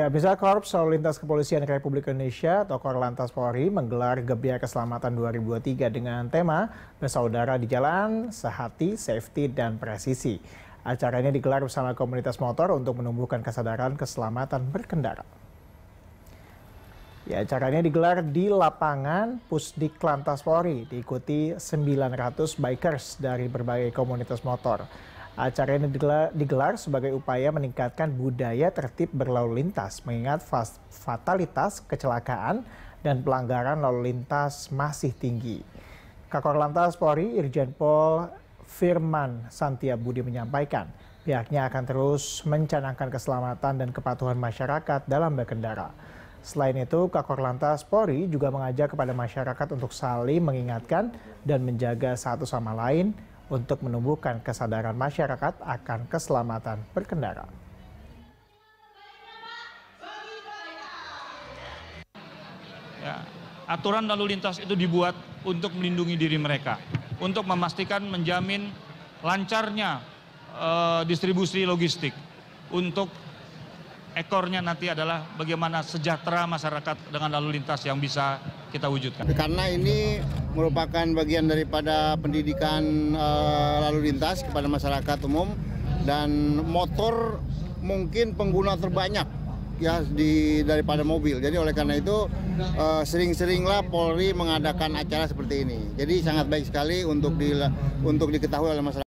Ya, bisa Korps Lalu Lintas Kepolisian Republik Indonesia atau Lantas Polri menggelar Gebiar Keselamatan 2023 dengan tema Bersaudara di Jalan, Sehati, Safety, dan Presisi. Acara ini digelar bersama komunitas motor untuk menumbuhkan kesadaran keselamatan berkendara. Ya, acara ini digelar di lapangan Pusdik Lantas Polri, diikuti 900 bikers dari berbagai komunitas motor. Acara ini digelar, digelar sebagai upaya meningkatkan budaya tertib berlalu lintas, mengingat fatalitas, kecelakaan, dan pelanggaran lalu lintas masih tinggi. Kakor Lantas Polri Irjen Pol Firman Santia Budi menyampaikan, pihaknya akan terus mencanangkan keselamatan dan kepatuhan masyarakat dalam berkendara. Selain itu, Kakor Lantas Polri juga mengajak kepada masyarakat untuk saling mengingatkan dan menjaga satu sama lain untuk menumbuhkan kesadaran masyarakat akan keselamatan berkendara. Ya, aturan lalu lintas itu dibuat untuk melindungi diri mereka, untuk memastikan menjamin lancarnya e, distribusi logistik, untuk ekornya nanti adalah bagaimana sejahtera masyarakat dengan lalu lintas yang bisa kita wujudkan. Karena ini merupakan bagian daripada pendidikan e, lalu lintas kepada masyarakat umum dan motor mungkin pengguna terbanyak ya di daripada mobil. Jadi oleh karena itu e, sering-seringlah Polri mengadakan acara seperti ini. Jadi sangat baik sekali untuk di, untuk diketahui oleh masyarakat.